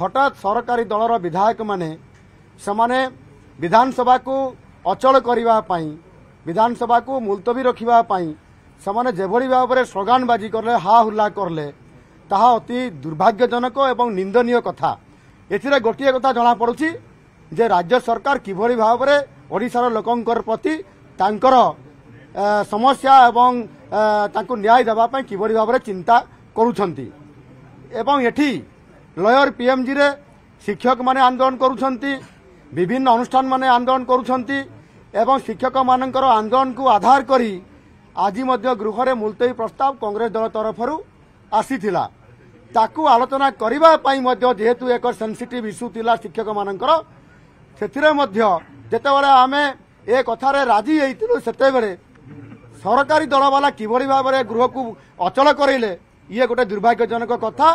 হঠাৎ সরকারী দলর বিধায়ক মানে সেমানে বিধানসভাকু অচল করিবা পাই বিধানসভাকু মুলতবি রখিবা পাই সেমানে যেভাবে ভাবে স্লোগানবাজি করলে হা হুল্লা করলে ତାହା ଅତି ଦୁର୍ଭାଗ୍ୟଜନକ ଏବଂ ନିନ୍ଦନୀୟ କଥା ଏଥିରେ ଗୋଟିଏ କଥା ଜଣାପଡ଼ୁଛି ଯେ ରାଜ୍ୟ ସରକାର କିଭଳି ଭାବରେ ଓଡ଼ିଶାର ଲୋକଙ୍କର ପ୍ରତି ତାଙ୍କର ସମସ୍ୟା ଏବଂ ତାଙ୍କୁ ନ୍ୟାୟ ଦେବା ପାଇଁ କିଭଳି ଭାବରେ ଚିନ୍ତା କରୁଛନ୍ତି ଏବଂ ଏଠି ଲୟର ପିଏମ୍ଜିରେ ଶିକ୍ଷକମାନେ ଆନ୍ଦୋଳନ କରୁଛନ୍ତି ବିଭିନ୍ନ ଅନୁଷ୍ଠାନମାନେ ଆନ୍ଦୋଳନ କରୁଛନ୍ତି ଏବଂ ଶିକ୍ଷକମାନଙ୍କର ଆନ୍ଦୋଳନକୁ ଆଧାର କରି ଆଜି ମଧ୍ୟ ଗୃହରେ ମୁଲତବୀ ପ୍ରସ୍ତାବ କଂଗ୍ରେସ ଦଳ ତରଫରୁ ଆସିଥିଲା ତାକୁ ଆଲୋଚନା କରିବା ପାଇଁ ମଧ୍ୟ ଯେହେତୁ ଏକ ସେନ୍ସିଟିଭ୍ ଇସ୍ୟୁ ଥିଲା ଶିକ୍ଷକମାନଙ୍କର ସେଥିରେ ମଧ୍ୟ ଯେତେବେଳେ ଆମେ ଏ କଥାରେ ରାଜି ହେଇଥିଲୁ ସେତେବେଳେ ସରକାରୀ ଦଳବାଲା କିଭଳି ଭାବରେ ଗୃହକୁ ଅଚଳ କରେଇଲେ ଇଏ ଗୋଟେ ଦୁର୍ଭାଗ୍ୟଜନକ କଥା